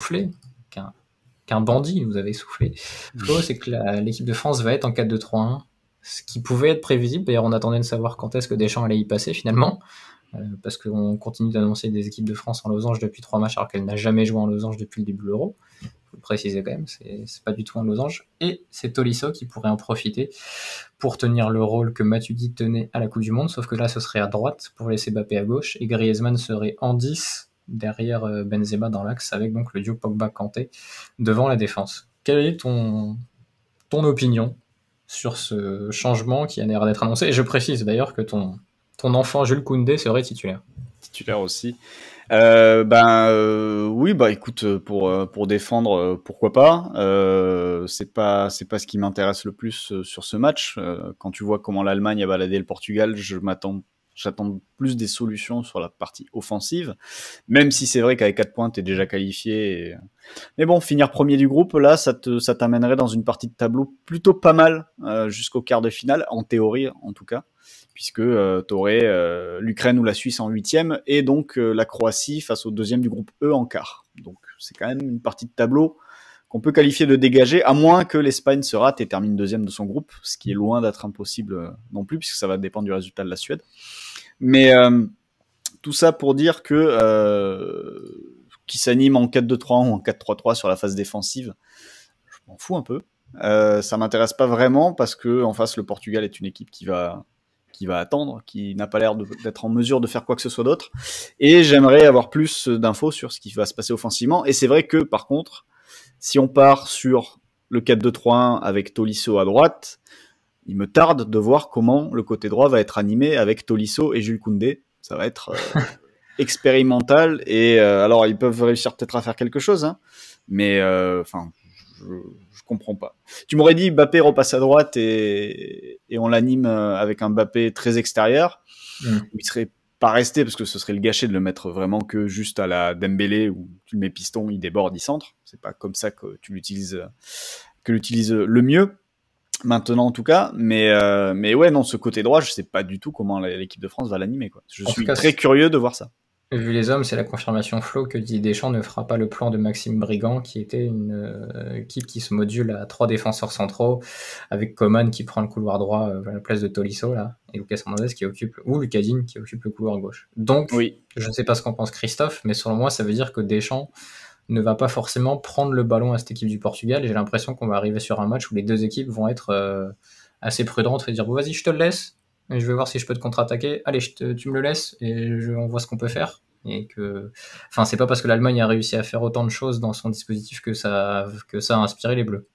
soufflé, qu'un bandit nous avait soufflé, gros c'est que l'équipe de France va être en 4-2-3-1, ce qui pouvait être prévisible. D'ailleurs, on attendait de savoir quand est-ce que Deschamps allait y passer finalement, euh, parce qu'on continue d'annoncer des équipes de France en losange depuis trois matchs, alors qu'elle n'a jamais joué en losange depuis le début de l'Euro. Faut préciser quand même, c'est pas du tout un losange. Et c'est Tolisso qui pourrait en profiter pour tenir le rôle que Matuidi tenait à la Coupe du Monde, sauf que là, ce serait à droite pour laisser Bappé à gauche, et Griezmann serait en 10 derrière euh, Benzema dans l'axe, avec donc le duo Pogba-Kanté devant la défense. Quelle est ton, ton opinion sur ce changement qui a l'air d'être annoncé Et je précise d'ailleurs que ton, ton enfant Jules Koundé serait titulaire. Titulaire aussi. Euh, ben euh, oui, bah écoute, pour pour défendre, pourquoi pas. Euh, c'est pas c'est pas ce qui m'intéresse le plus sur ce match. quand tu vois comment l'Allemagne a baladé le Portugal, je m'attends j'attends plus des solutions sur la partie offensive, même si c'est vrai qu'avec 4 points, t'es déjà qualifié. Mais bon, finir premier du groupe, là, ça t'amènerait dans une partie de tableau plutôt pas mal euh, jusqu'au quart de finale, en théorie en tout cas, puisque tu euh, t'aurais euh, l'Ukraine ou la Suisse en huitième et donc la Croatie face au deuxième du groupe E en quart. Donc c'est quand même une partie de tableau qu'on peut qualifier de dégager à moins que l'Espagne se rate et termine deuxième de son groupe, ce qui est loin d'être impossible non plus, puisque ça va dépendre du résultat de la Suède. Mais euh, tout ça pour dire que euh, qui s'anime en 4-2-3 ou en 4-3-3 sur la phase défensive, je m'en fous un peu. Euh, ça m'intéresse pas vraiment parce que en face le Portugal est une équipe qui va qui va attendre, qui n'a pas l'air d'être en mesure de faire quoi que ce soit d'autre. Et j'aimerais avoir plus d'infos sur ce qui va se passer offensivement. Et c'est vrai que par contre, si on part sur le 4-2-3-1 avec Tolisso à droite, il me tarde de voir comment le côté droit va être animé avec Tolisso et Jules Koundé. Ça va être euh, expérimental et euh, alors ils peuvent réussir peut-être à faire quelque chose, hein. mais euh, enfin, je, je, comprends pas. Tu m'aurais dit Mbappé repasse à droite et, on l'anime avec un Mbappé très extérieur. Mmh. Il serait pas resté, parce que ce serait le gâcher de le mettre vraiment que juste à la Dembélé où tu le mets piston, il déborde, il centre. C'est pas comme ça que tu l'utilises, que l'utilise le mieux maintenant en tout cas. Mais, euh, mais ouais, non, ce côté droit, je sais pas du tout comment l'équipe de France va l'animer. Quoi. Je suis très curieux de voir ça. Vu les hommes, c'est la confirmation flow que Deschamps ne fera pas le plan de Maxime Brigand, qui était une euh, équipe qui se module à trois défenseurs centraux, avec Coman qui prend le couloir droit euh, à la place de Tolisso là, et Lucas Hernandez qui occupe ou Lucadine qui occupe le couloir gauche. Donc, je ne sais pas ce qu'en pense Christophe, mais selon moi, ça veut dire que Deschamps ne va pas forcément prendre le ballon à cette équipe du Portugal. J'ai l'impression qu'on va arriver sur un match où les deux équipes vont être euh, assez prudentes et dire bon vas-y je te le laisse, je vais voir si je peux te contre-attaquer. Allez tu me le laisses et on voit ce qu'on peut faire. Et que, enfin c'est pas parce que l'Allemagne a réussi à faire autant de choses dans son dispositif que que ça a inspiré les Bleus.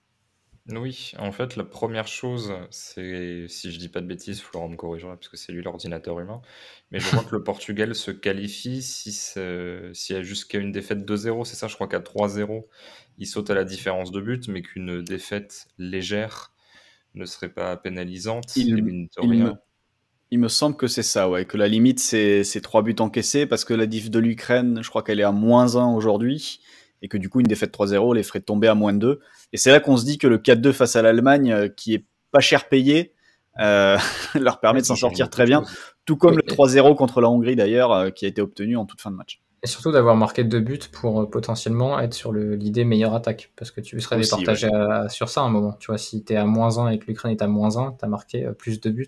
Oui, en fait, la première chose, c'est, si je dis pas de bêtises, Florent me corrigera parce que c'est lui l'ordinateur humain, mais je crois que le Portugal se qualifie si s'il y a jusqu'à une défaite 2-0, c'est ça, je crois qu'à 3-0, il saute à la différence de but, mais qu'une défaite légère ne serait pas pénalisante, Il, me, semble que c'est ça, ouais, que la limite, c'est c'est trois buts encaissés, parce que la diff de l'Ukraine, je crois qu'elle est à moins 1 aujourd'hui et que du coup, une défaite 3-0 les ferait tomber à moins de 2. Et c'est là qu'on se dit que le 4-2 face à l'Allemagne, euh, qui est pas cher payé, euh, leur permet de ah s'en sortir très bien, tout comme le 3-0 contre la Hongrie d'ailleurs, euh, qui a été obtenu en toute fin de match. Et surtout d'avoir marqué deux buts pour potentiellement être sur l'idée meilleure attaque. Parce que tu serais départagé sur ça à un moment. Tu vois, si tu es à moins 1 et que l'Ukraine est à moins 1, tu as marqué plus de buts.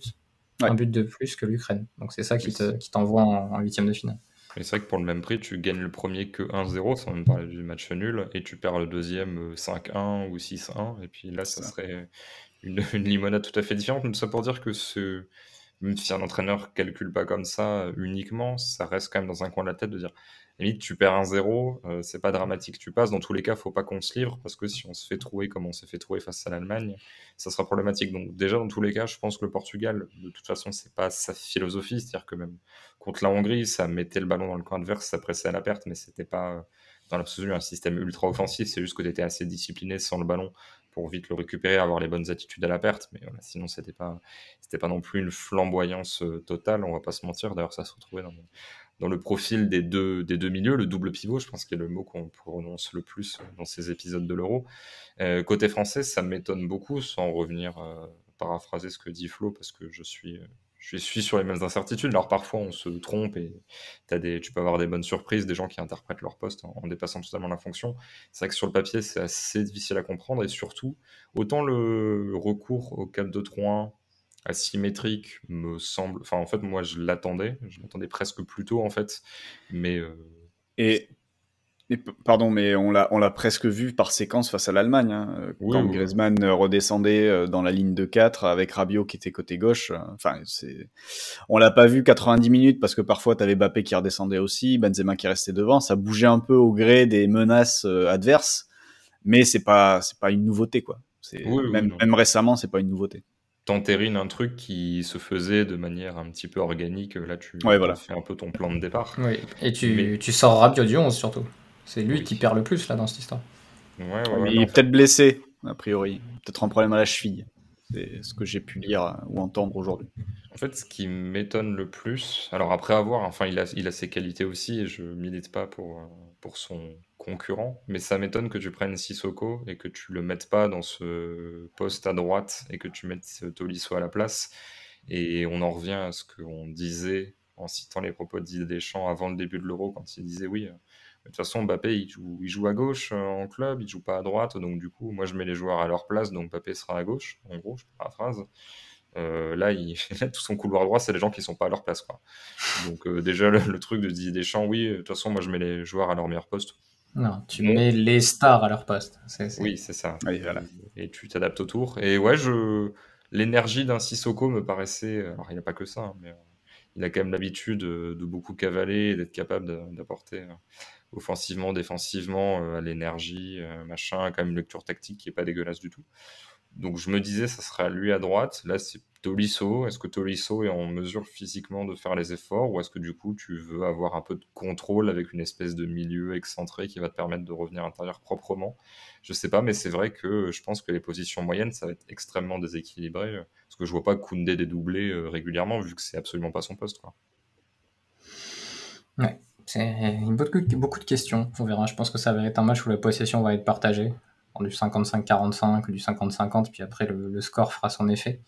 Un but de plus que l'Ukraine. Donc c'est ça qui t'envoie te, en huitième de finale c'est vrai que pour le même prix, tu gagnes le premier que 1-0, sans même parler du match nul, et tu perds le deuxième 5-1 euh, ou 6-1. Et puis là, ça, serait une, une, limonade tout à fait différente. Tout ça pour dire que ce, si un entraîneur calcule pas comme ça euh, uniquement, ça reste quand même dans un coin de la tête de dire limite tu perds un zéro, euh, c'est pas dramatique, tu passes. Dans tous les cas, faut pas qu'on se livre parce que si on se fait trouver comme on s'est fait trouver face à l'Allemagne, ça sera problématique. Donc déjà dans tous les cas, je pense que le Portugal, de toute façon, c'est pas sa philosophie, c'est-à-dire que même contre la Hongrie, ça mettait le ballon dans le coin adverse, ça pressait à la perte, mais n'était pas euh, dans l'absolu un système ultra offensif, c'est juste que tu étais assez discipliné sans le ballon pour vite le récupérer, avoir les bonnes attitudes à la perte. Mais sinon, c'était pas, pas non plus une flamboyance euh, totale. On va pas se mentir. D'ailleurs, ça se retrouvait dans, dans le profil des deux, des deux milieux, le double pivot, je pense qu'il est le mot qu'on prononce le plus euh, dans ces épisodes de l'Euro. Euh, côté français, ça m'étonne beaucoup, sans revenir paraphraser ce que dit Flo, parce que je suis je suis sur les mêmes incertitudes. Alors parfois, on se trompe et as des, tu peux avoir des bonnes surprises, des gens qui interprètent leur poste en, dépassant totalement la fonction. C'est vrai que sur le papier, c'est assez difficile à comprendre et surtout, autant le recours au 4-2-3-1 asymétrique me semble. Enfin, en fait, moi, je l'attendais, je l'attendais presque plus tôt en fait, mais. Euh, et pardon, mais on l'a, presque vu par séquence face à l'Allemagne. Hein, euh, quand Griezmann euh, redescendait euh, dans la ligne de 4 avec Rabiot qui était côté gauche. Enfin, c'est, on l'a pas vu 90 minutes parce que parfois tu avais Bappé qui redescendait aussi, Benzema qui restait devant. Ça bougeait un peu au gré des menaces adverses, mais c'est pas, pas une nouveauté quoi. même, récemment, c'est pas une nouveauté t'entérines un truc qui se faisait de manière un petit peu organique. Là, tu fais un peu ton plan de départ. Oui. Et tu, tu sors Rabiot du 11 surtout. C'est lui qui perd le plus là dans cette histoire. il est peut-être blessé, a priori. Peut-être un problème à la cheville. C'est ce que j'ai pu lire euh, ou entendre aujourd'hui. En fait, ce qui m'étonne le plus, alors après avoir, enfin, il a, il a ses qualités aussi, et je milite pas pour, euh, pour son concurrent, mais ça m'étonne que tu prennes Sissoko et que tu ne le mettes pas dans ce poste à droite et que tu mettes Tolisso à la place. Et on en revient à ce qu'on disait en citant les propos de Didier Deschamps avant le début de l'Euro, quand il disait oui, euh, de toute façon, Mbappé, il joue, à gauche euh, en club, il joue pas à droite, donc du coup, moi je mets les joueurs à leur place, donc Mbappé sera à gauche, en gros, je paraphrase. Euh, là, il, fait tout son couloir droit, c'est les gens qui sont pas à leur place. Quoi. Donc déjà, le, truc de Didier Deschamps, oui, de toute façon, moi je mets les joueurs à leur meilleur poste. Non, tu mets les stars à leur poste. Oui, c'est ça. Et tu t'adaptes autour. Et ouais, je... l'énergie d'un Sissoko me paraissait... Alors, il n'y a pas que ça, hein, mais il a quand même l'habitude de, beaucoup cavaler et d'être capable d'apporter euh, offensivement, défensivement, euh, à l'énergie, euh, machin, quand même une lecture tactique qui n'est pas dégueulasse du tout. Donc je me disais, ça serait lui à droite. Là, c'est Tolisso. Est-ce que Tolisso est en mesure physiquement de faire les efforts ou est-ce que du coup, tu veux avoir un peu de contrôle avec une espèce de milieu excentré qui va te permettre de revenir à l'intérieur proprement Je sais pas, mais c'est vrai que je pense que les positions moyennes, ça va être extrêmement déséquilibré euh, parce que je vois pas Koundé dédoubler euh, régulièrement vu que c'est absolument pas son poste. Quoi. Ouais. C'est beaucoup de questions. On verra. Je pense que ça va être un match où la possession va être partagée du 55-45, du 50-50, puis après le, score fera son effet.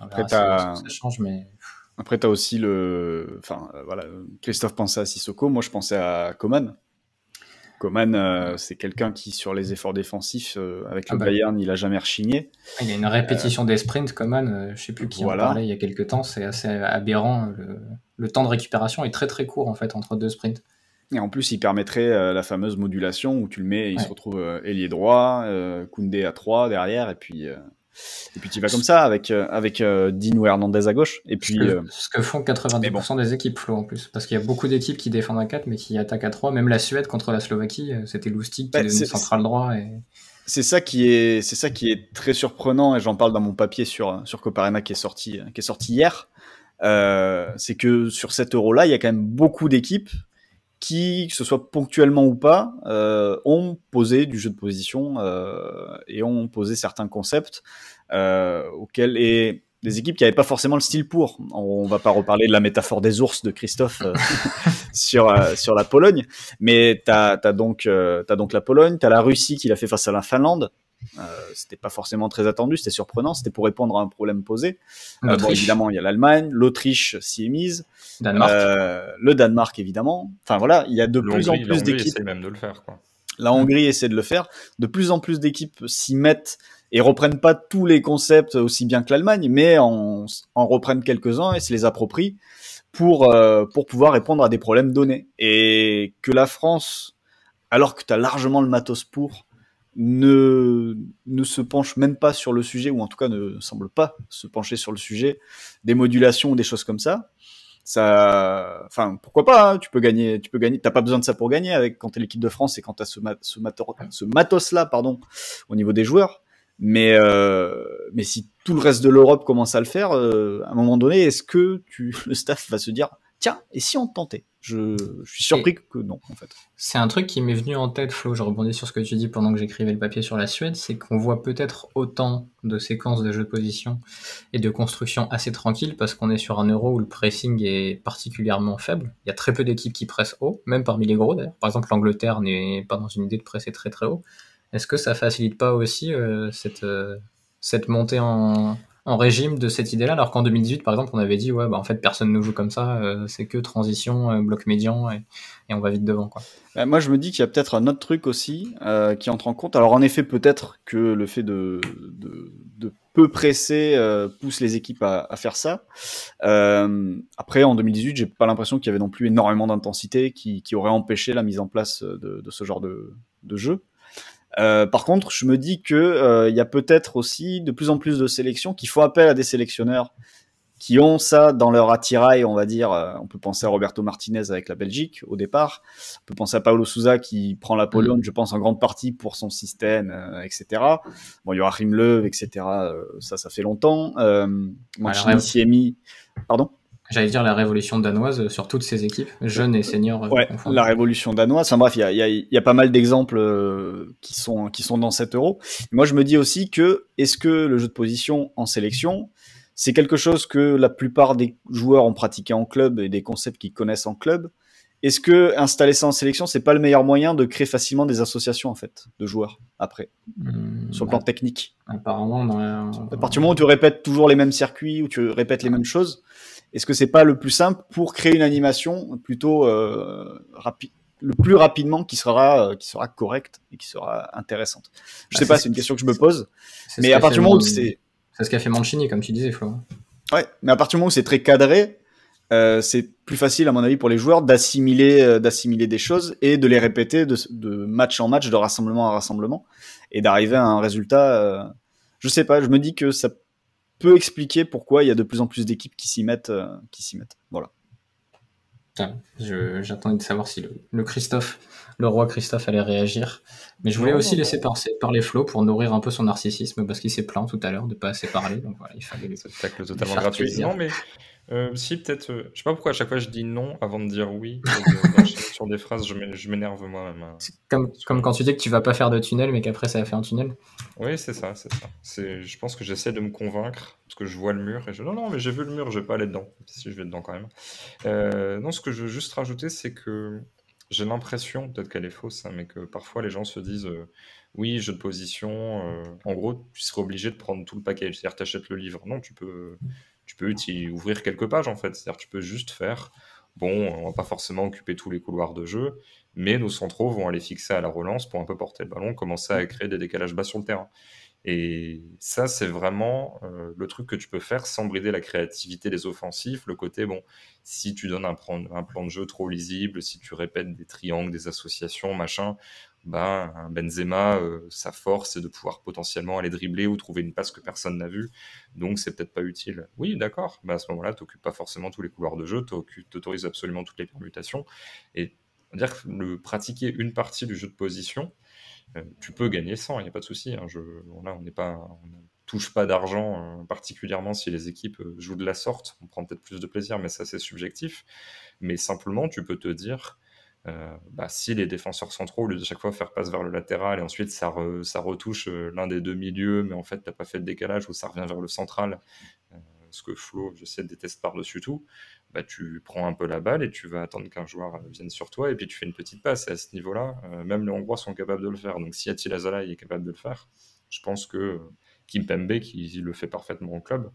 après, t'as ça change, mais. Après, tu as aussi le. Enfin, voilà, Christophe pensait à Sissoko, moi je pensais à Coman. Coman, euh, c'est quelqu'un qui, sur les efforts défensifs, euh, avec ah le bah Bayern, il a jamais rechigné. Il y a une répétition des sprints, Coman, euh, je sais plus qui en parlait il y a quelques temps, c'est assez aberrant. Le, le temps de récupération est très très court en fait entre deux sprints. Et en plus, il permettrait euh, la fameuse modulation où tu le mets, il se retrouve euh, ailier droit, euh, Koundé à 3 derrière, et puis et puis tu vas comme ça avec avec Dino Hernandez à gauche. Et puis ce que, font 90% des équipes Flo en plus, parce qu'il y a beaucoup d'équipes qui défendent à 4 mais qui attaquent à 3 Même la Suède contre la Slovaquie, c'était Lustig qui bah, est central droit c'est ça qui est c'est ça qui est très surprenant et j'en parle dans mon papier sur sur Coparena qui est sorti qui est sorti hier. c'est que sur cet euro là, il y a quand même beaucoup d'équipes qui, que ce soit ponctuellement ou pas, euh, ont posé du jeu de position euh, et ont posé certains concepts euh, auxquels et des équipes qui n'avaient pas forcément le style pour. On va pas reparler de la métaphore des ours de Christophe euh, sur euh, sur la Pologne, mais t'as as donc euh, t'as donc la Pologne, t'as la Russie qui l'a fait face à la Finlande, euh, c'était pas forcément très attendu, c'était surprenant, c'était pour répondre à un problème posé. Euh, évidemment, il y a l'Allemagne, l'Autriche s'y est mise, euh, le Danemark évidemment. Enfin voilà, il y a de plus en plus d'équipes. même de le faire. La Hongrie essaie de le faire. De plus en plus d'équipes s'y mettent et reprennent pas tous les concepts aussi bien que l'Allemagne, mais en, reprennent quelques-uns et se les approprient pour, pour pouvoir répondre à des problèmes donnés. Et que la France, alors que tu as largement le matos pour, ne, ne se penche même pas sur le sujet, ou en tout cas ne semble pas se pencher sur le sujet des modulations ou des choses comme ça. Ça, enfin, pourquoi pas hein, Tu peux gagner, tu peux gagner. T'as pas besoin de ça pour gagner avec quand t'es l'équipe de France et quand t'as ce, matos, là, pardon, au niveau des joueurs. Mais euh, mais si tout le reste de l'Europe commence à le faire, euh, à un moment donné, est-ce que tu, le staff va se dire tiens, et si on tentait je, suis surpris que non, en fait. C'est un truc qui m'est venu en tête, Flo. Je rebondis sur ce que tu dis pendant que j'écrivais le papier sur la Suède. C'est qu'on voit peut-être autant de séquences de jeu de position et de construction assez tranquille parce qu'on est sur un euro où le pressing est particulièrement faible. Il y a très peu d'équipes qui pressent haut, même parmi les gros d'ailleurs. Par exemple, l'Angleterre n'est pas dans une idée de presser très très haut. Est-ce que ça facilite pas aussi euh, euh, cette montée en, en régime de cette idée-là, alors qu'en 2018, par exemple, on avait dit, ouais, bah, en fait, personne ne joue comme ça, euh, c'est que transition, euh, bloc médian, et, on va vite devant. Quoi. Bah, moi, je me dis qu'il y a peut-être un autre truc aussi euh, qui entre en compte. Alors, en effet, peut-être que le fait de, de, peu presser pousse les équipes à, faire ça. après, en 2018, j'ai pas l'impression qu'il y avait non plus énormément d'intensité qui, aurait empêché la mise en place de, ce genre de, de jeu. Euh, par contre, je me dis que euh, il y a peut-être aussi de plus en plus de sélections qui font appel à des sélectionneurs qui ont ça dans leur attirail, on va dire. Euh, on peut penser à Roberto Martinez avec la Belgique au départ. On peut penser à Paolo Souza qui prend la Pologne, mm. je pense, en grande partie pour son système, etc. Bon, il y aura Rimlev, etc. ça, ça fait longtemps. Pardon j'allais dire la révolution danoise sur toutes ces équipes, jeunes et seniors. Euh, ouais, la révolution danoise. Enfin bref, il y a, pas mal d'exemples euh, qui sont, qui sont dans cet euro. moi, je me dis aussi que est-ce que le jeu de position en sélection, c'est quelque chose que la plupart des joueurs ont pratiqué en club et des concepts qu'ils connaissent en club. Est-ce que installer ça en sélection, c'est pas le meilleur moyen de créer facilement des associations en fait de joueurs après hmm, sur le plan bah, technique Apparemment, à partir du moment où tu répètes toujours les mêmes circuits, où tu répètes les mêmes choses, est-ce que c'est pas le plus simple pour créer une animation plutôt euh, rapide le plus rapidement qui sera euh, qui sera correcte et qui sera intéressante. Je ne bah, sais pas, c'est une question que je me pose, mais à partir du c'est c'est ce qu'a fait Mancini comme tu disais Flo. Ouais, mais à partir du moment où c'est très cadré, euh, c'est plus facile à mon avis pour les joueurs d'assimiler d'assimiler des choses et de les répéter de, match en match, de rassemblement en rassemblement et d'arriver à un résultat. Je je sais pas, je me dis que ça peut expliquer pourquoi il y a de plus en plus d'équipes qui s'y mettent, euh, qui s'y mettent. Voilà. J'attendais de savoir si le, Christophe, le roi Christophe allait réagir. Mais je voulais aussi laisser par, parler flots pour nourrir un peu son narcissisme parce qu'il s'est plaint tout à l'heure de pas assez parler. Donc voilà, il fallait. obstacles totalement gratuit. Non, mais euh, si, peut-être. Euh, je sais pas pourquoi à chaque fois je dis non avant de dire oui. des phrases, je m'énerve moi-même. Hein. Comme, quand tu dis que tu vas pas faire de tunnel, mais qu'après ça va fait un tunnel. Oui, c'est ça, c'est ça. Je pense que j'essaie de me convaincre, parce que je vois le mur, et je non, non, mais j'ai vu le mur, je vais pas aller dedans. Si, je vais dedans quand même. Euh, non, ce que je veux juste rajouter, c'est que j'ai l'impression, peut-être qu'elle est fausse, hein, mais que parfois les gens se disent euh, oui, jeu de position, euh, en gros, tu serais obligé de prendre tout le package, c'est-à-dire tu achètes le livre. Non, tu peux, tu peux ouvrir quelques pages en fait, c'est-à-dire tu peux juste faire Bon, on va pas forcément occuper tous les couloirs de jeu, mais nos centraux vont aller fixer à la relance pour un peu porter le ballon, commencer à mm. créer des décalages bas sur le terrain. Et ça, c'est vraiment euh, le truc que tu peux faire sans brider la créativité des offensifs. Le côté, bon, si tu donnes un plan de jeu trop lisible, si tu répètes des triangles, des associations, machin, ben, un Benzema, euh, sa force, c'est de pouvoir potentiellement aller dribbler ou trouver une passe que personne n'a vue. Donc, c'est peut-être pas utile. Oui, d'accord. Ben, à ce moment-là, tu pas forcément tous les couloirs de jeu, tu autorises absolument toutes les permutations. Et dire que pratiquer une partie du jeu de position, euh, tu peux gagner 100, il n'y a pas de souci. Hein. là, on n'est pas. On touche pas d'argent, euh, particulièrement si les équipes jouent de la sorte. On prend peut-être plus de plaisir, mais ça c'est subjectif. Mais simplement, tu peux te dire, euh, bah, si les défenseurs centraux, au lieu de chaque fois faire passe vers le latéral et ensuite ça, retouche euh, l'un des deux milieux, mais en fait t'as pas fait de décalage ou ça revient vers le central, euh, ce que Flo, je sais, déteste par-dessus tout, bah, tu prends un peu la balle et tu vas attendre qu'un joueur vienne sur toi et puis tu fais une petite passe. Et à ce niveau-là, même les Hongrois sont capables de le faire. Donc si Attila il est capable de le faire, je pense que Kim Pembe, qui le fait parfaitement au club,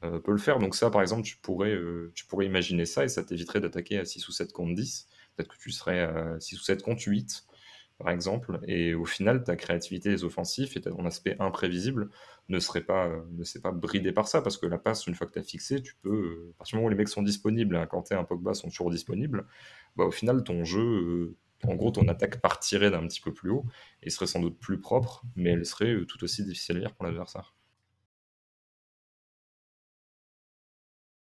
peut le faire. Donc ça, par exemple, tu pourrais, tu pourrais imaginer ça et ça t'éviterait d'attaquer à 6 ou 7 contre 10 Peut-être que tu serais 6 euh, ou 7 contre 8, par exemple. Et au final, ta créativité des offensifs et ton aspect imprévisible ne serait pas, euh, ne pas bridé par ça. Parce que la passe, une fois que tu as fixé, tu peux. Euh, à partir du moment où les mecs sont disponibles, hein, quand tu un Pogba, sont toujours disponibles, bah, au final, ton jeu en gros, ton attaque partirait d'un petit peu plus haut et serait sans doute plus propre, mais elle serait tout aussi difficile à lire pour l'adversaire.